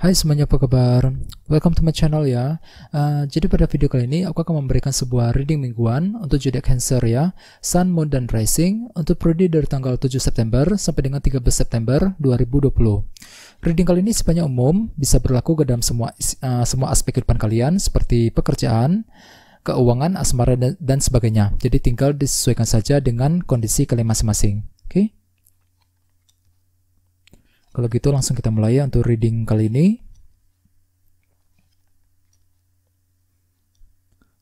Hai semuanya apa kabar? Welcome to my channel ya. Uh, jadi pada video kali ini aku akan memberikan sebuah reading mingguan untuk zodiak Cancer ya, Sun, Moon dan Rising untuk periode dari tanggal 7 September sampai dengan 13 September 2020. Reading kali ini sifatnya umum, bisa berlaku ke dalam semua uh, semua aspek kehidupan kalian seperti pekerjaan, keuangan, asmara dan, dan sebagainya. Jadi tinggal disesuaikan saja dengan kondisi kalian masing-masing. Kalau gitu langsung kita mulai ya untuk reading kali ini.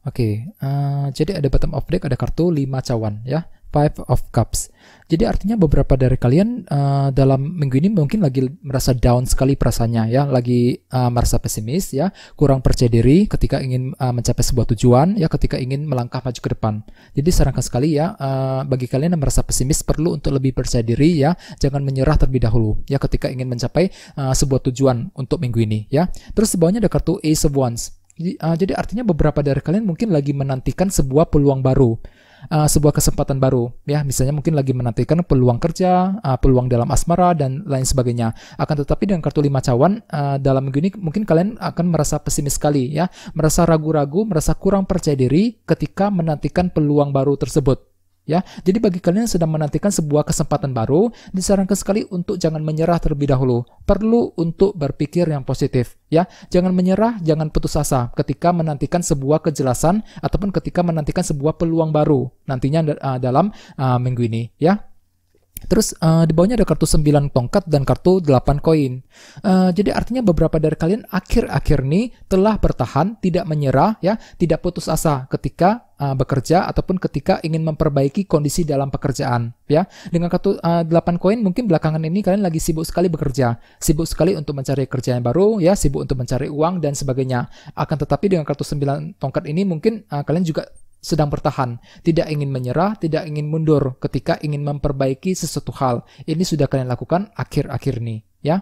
Oke, okay, uh, eh, jadi ada bottom of deck ada kartu 5 cawan ya. Five of Cups. Jadi artinya beberapa dari kalian uh, dalam minggu ini mungkin lagi merasa down sekali perasaannya ya, lagi uh, merasa pesimis ya, kurang percaya diri ketika ingin uh, mencapai sebuah tujuan ya, ketika ingin melangkah maju ke depan. Jadi sarankan sekali ya uh, bagi kalian yang merasa pesimis perlu untuk lebih percaya diri ya, jangan menyerah terlebih dahulu ya ketika ingin mencapai uh, sebuah tujuan untuk minggu ini ya. Terus di ada kartu Ace of Wands. jadi artinya beberapa dari kalian mungkin lagi menantikan sebuah peluang baru uh, sebuah kesempatan baru ya misalnya mungkin lagi menantikan peluang kerja uh, peluang dalam asmara dan lain sebagainya akan tetapi dengan kartu lima cawan uh, dalam minggu ini mungkin kalian akan merasa pesimis sekali ya merasa ragu-ragu merasa kurang percaya diri ketika menantikan peluang baru tersebut Ya, jadi bagi kalian yang sedang menantikan sebuah kesempatan baru, disarankan sekali untuk jangan menyerah terlebih dahulu. Perlu untuk berpikir yang positif, ya. Jangan menyerah, jangan putus asa ketika menantikan sebuah kejelasan ataupun ketika menantikan sebuah peluang baru nantinya uh, dalam uh, minggu ini, ya. Terus uh, di bawahnya ada kartu 9 tongkat dan kartu 8 koin. Uh, jadi artinya beberapa dari kalian akhir-akhir ini telah bertahan, tidak menyerah ya, tidak putus asa ketika uh, bekerja ataupun ketika ingin memperbaiki kondisi dalam pekerjaan ya. Dengan kartu uh, 8 koin mungkin belakangan ini kalian lagi sibuk sekali bekerja, sibuk sekali untuk mencari kerja yang baru ya, sibuk untuk mencari uang dan sebagainya. Akan tetapi dengan kartu 9 tongkat ini mungkin uh, kalian juga sedang bertahan, tidak ingin menyerah, tidak ingin mundur ketika ingin memperbaiki sesuatu hal. Ini sudah kalian lakukan akhir-akhir ini, ya.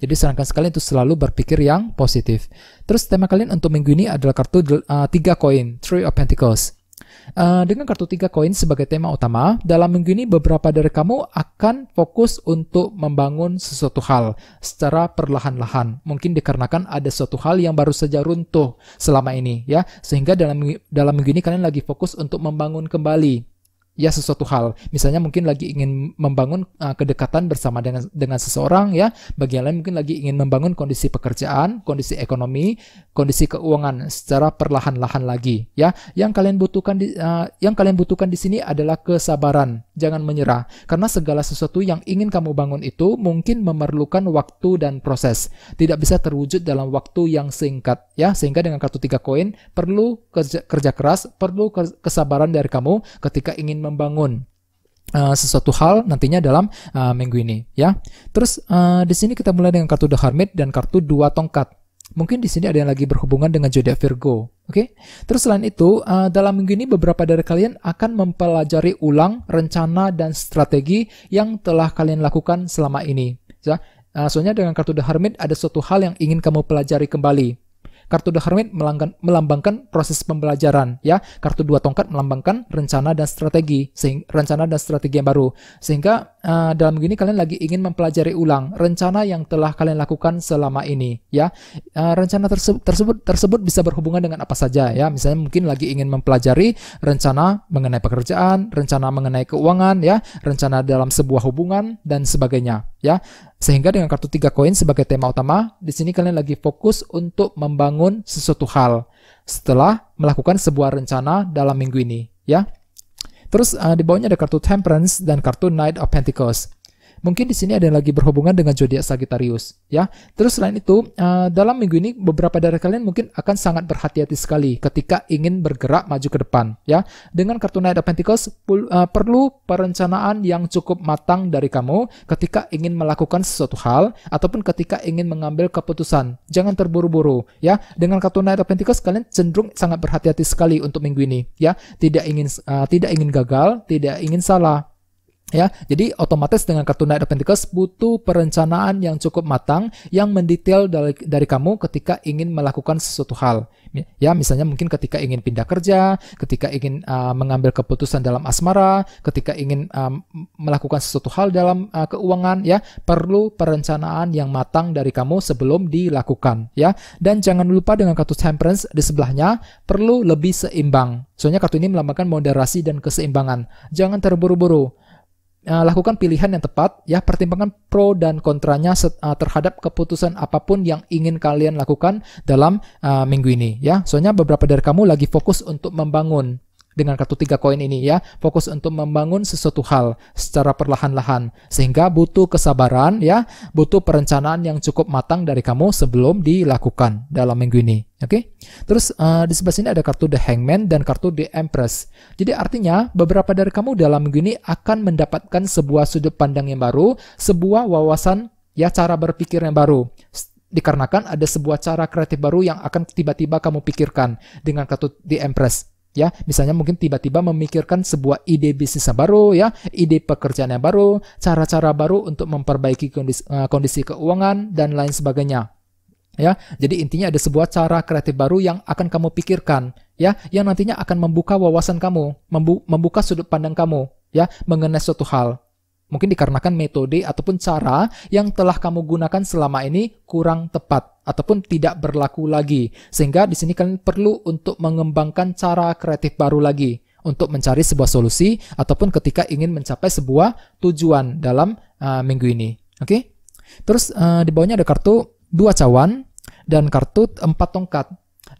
Jadi sarankan sekali untuk selalu berpikir yang positif. Terus tema kalian untuk minggu ini adalah kartu uh, eh, 3 koin, Three of Pentacles. Uh, dengan kartu 3 koin sebagai tema utama, dalam minggu ini beberapa dari kamu akan fokus untuk membangun sesuatu hal secara perlahan-lahan. Mungkin dikarenakan ada sesuatu hal yang baru saja runtuh selama ini ya, sehingga dalam dalam minggu ini kalian lagi fokus untuk membangun kembali ya sesuatu hal. Misalnya mungkin lagi ingin membangun uh, kedekatan bersama dengan dengan seseorang ya. Bagian lain mungkin lagi ingin membangun kondisi pekerjaan, kondisi ekonomi, kondisi keuangan secara perlahan-lahan lagi ya. Yang kalian butuhkan di uh, yang kalian butuhkan di sini adalah kesabaran. Jangan menyerah karena segala sesuatu yang ingin kamu bangun itu mungkin memerlukan waktu dan proses. Tidak bisa terwujud dalam waktu yang singkat ya. Sehingga dengan kartu tiga koin perlu kerja, kerja keras, perlu kesabaran dari kamu ketika ingin membangun Uh, sesuatu hal nantinya dalam uh, minggu ini ya. Terus uh, di sini kita mulai dengan kartu The Hermit dan kartu dua tongkat. Mungkin di sini ada yang lagi berhubungan dengan zodiak Virgo, oke? Okay? Terus selain itu uh, dalam minggu ini beberapa dari kalian akan mempelajari ulang rencana dan strategi yang telah kalian lakukan selama ini. Ya, uh, soalnya dengan kartu The Hermit ada suatu hal yang ingin kamu pelajari kembali. Kartu The Hermit melambangkan proses pembelajaran, ya. Kartu dua tongkat melambangkan rencana dan strategi, sehingga rencana dan strategi yang baru. Sehingga uh, dalam gini kalian lagi ingin mempelajari ulang rencana yang telah kalian lakukan selama ini, ya. Uh, rencana tersebut, tersebut tersebut bisa berhubungan dengan apa saja, ya. Misalnya mungkin lagi ingin mempelajari rencana mengenai pekerjaan, rencana mengenai keuangan, ya, rencana dalam sebuah hubungan dan sebagainya, ya. Sehingga dengan kartu tiga koin sebagai tema utama, di sini kalian lagi fokus untuk membangun sesuatu hal setelah melakukan sebuah rencana dalam minggu ini, ya. Terus uh, di bawahnya ada kartu Temperance dan kartu Knight of Pentacles. Mungkin di sini ada yang lagi berhubungan dengan zodiak Sagittarius, ya. Terus selain itu, eh, dalam minggu ini beberapa dari kalian mungkin akan sangat berhati-hati sekali ketika ingin bergerak maju ke depan, ya. Dengan kartu Knight of Pentacles eh, perlu perencanaan yang cukup matang dari kamu ketika ingin melakukan sesuatu hal ataupun ketika ingin mengambil keputusan. Jangan terburu-buru, ya. Dengan kartu Knight of Pentacles kalian cenderung sangat berhati-hati sekali untuk minggu ini, ya. Tidak ingin uh, tidak ingin gagal, tidak ingin salah, Ya, jadi otomatis dengan kartu Knight of Pentacles butuh perencanaan yang cukup matang yang mendetail dari, dari kamu ketika ingin melakukan sesuatu hal. Ya, misalnya mungkin ketika ingin pindah kerja, ketika ingin uh, mengambil keputusan dalam asmara, ketika ingin um, melakukan sesuatu hal dalam uh, keuangan ya, perlu perencanaan yang matang dari kamu sebelum dilakukan ya. Dan jangan lupa dengan kartu Temperance di sebelahnya perlu lebih seimbang. Soalnya kartu ini melambangkan moderasi dan keseimbangan. Jangan terburu-buru uh, lakukan pilihan yang tepat ya pertimbangkan pro dan kontranya set, uh, terhadap keputusan apapun yang ingin kalian lakukan dalam uh, minggu ini ya soalnya beberapa dari kamu lagi fokus untuk membangun dengan kartu tiga koin ini ya. Fokus untuk membangun sesuatu hal secara perlahan-lahan sehingga butuh kesabaran ya, butuh perencanaan yang cukup matang dari kamu sebelum dilakukan dalam minggu ini. Oke, okay? terus uh, di sebelah sini ada kartu The Hangman dan kartu The Empress. Jadi artinya beberapa dari kamu dalam minggu ini akan mendapatkan sebuah sudut pandang yang baru, sebuah wawasan ya cara berpikir yang baru. Dikarenakan ada sebuah cara kreatif baru yang akan tiba-tiba kamu pikirkan dengan kartu The Empress ya misalnya mungkin tiba-tiba memikirkan sebuah ide bisnis yang baru ya ide pekerjaan yang baru cara-cara baru untuk memperbaiki kondisi, eh, kondisi keuangan dan lain sebagainya ya jadi intinya ada sebuah cara kreatif baru yang akan kamu pikirkan ya yang nantinya akan membuka wawasan kamu membu membuka sudut pandang kamu ya mengenai suatu hal Mungkin dikarenakan metode ataupun cara yang telah kamu gunakan selama ini kurang tepat ataupun tidak berlaku lagi. Sehingga di sini kalian perlu untuk mengembangkan cara kreatif baru lagi untuk mencari sebuah solusi ataupun ketika ingin mencapai sebuah tujuan dalam uh, minggu ini. Oke? Okay? Terus uh, di bawahnya ada kartu dua cawan dan kartu empat tongkat.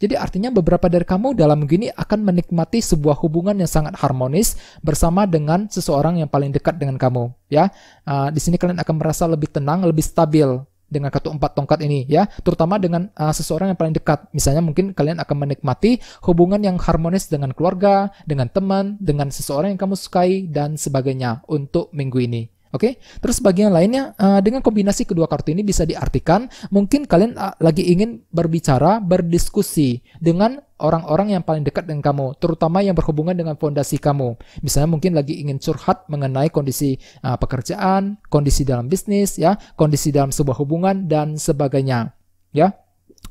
Jadi artinya beberapa dari kamu dalam gini akan menikmati sebuah hubungan yang sangat harmonis bersama dengan seseorang yang paling dekat dengan kamu. Ya, uh, di sini kalian akan merasa lebih tenang, lebih stabil dengan kartu empat tongkat ini ya terutama dengan uh, seseorang yang paling dekat misalnya mungkin kalian akan menikmati hubungan yang harmonis dengan keluarga dengan teman dengan seseorang yang kamu sukai dan sebagainya untuk minggu ini Oke, okay? terus bagian lainnya eh, dengan kombinasi kedua kartu ini bisa diartikan mungkin kalian eh, lagi ingin berbicara, berdiskusi dengan orang-orang yang paling dekat dengan kamu, terutama yang berhubungan dengan fondasi kamu. Misalnya mungkin lagi ingin curhat mengenai kondisi eh, pekerjaan, kondisi dalam bisnis, ya, kondisi dalam sebuah hubungan dan sebagainya, ya.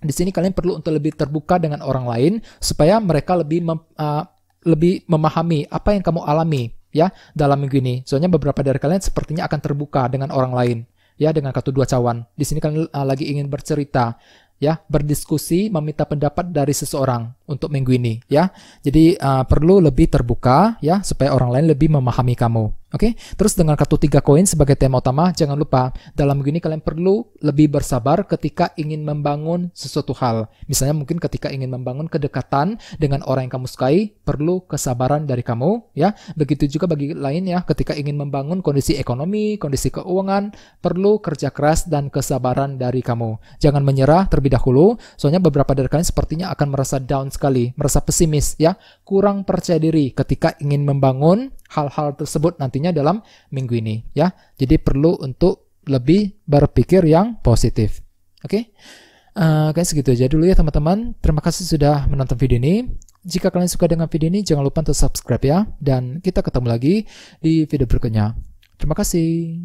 Di sini kalian perlu untuk lebih terbuka dengan orang lain supaya mereka lebih mem, uh, lebih memahami apa yang kamu alami ya dalam minggu ini. Soalnya beberapa dari kalian sepertinya akan terbuka dengan orang lain ya dengan kartu dua cawan. Di sini kalian uh, lagi ingin bercerita ya berdiskusi meminta pendapat dari seseorang untuk minggu ini ya jadi uh, perlu lebih terbuka ya supaya orang lain lebih memahami kamu Oke, okay? terus dengan kartu tiga koin sebagai tema utama, jangan lupa dalam begini kalian perlu lebih bersabar ketika ingin membangun sesuatu hal. Misalnya mungkin ketika ingin membangun kedekatan dengan orang yang kamu sukai, perlu kesabaran dari kamu, ya. Begitu juga bagi lain ya, ketika ingin membangun kondisi ekonomi, kondisi keuangan, perlu kerja keras dan kesabaran dari kamu. Jangan menyerah terlebih dahulu, soalnya beberapa dari kalian sepertinya akan merasa down sekali, merasa pesimis, ya, kurang percaya diri ketika ingin membangun hal-hal tersebut nantinya dalam minggu ini ya. Jadi perlu untuk lebih berpikir yang positif. Oke. Okay? Uh, Oke, segitu aja dulu ya teman-teman. Terima kasih sudah menonton video ini. Jika kalian suka dengan video ini, jangan lupa untuk subscribe ya. Dan kita ketemu lagi di video berikutnya. Terima kasih.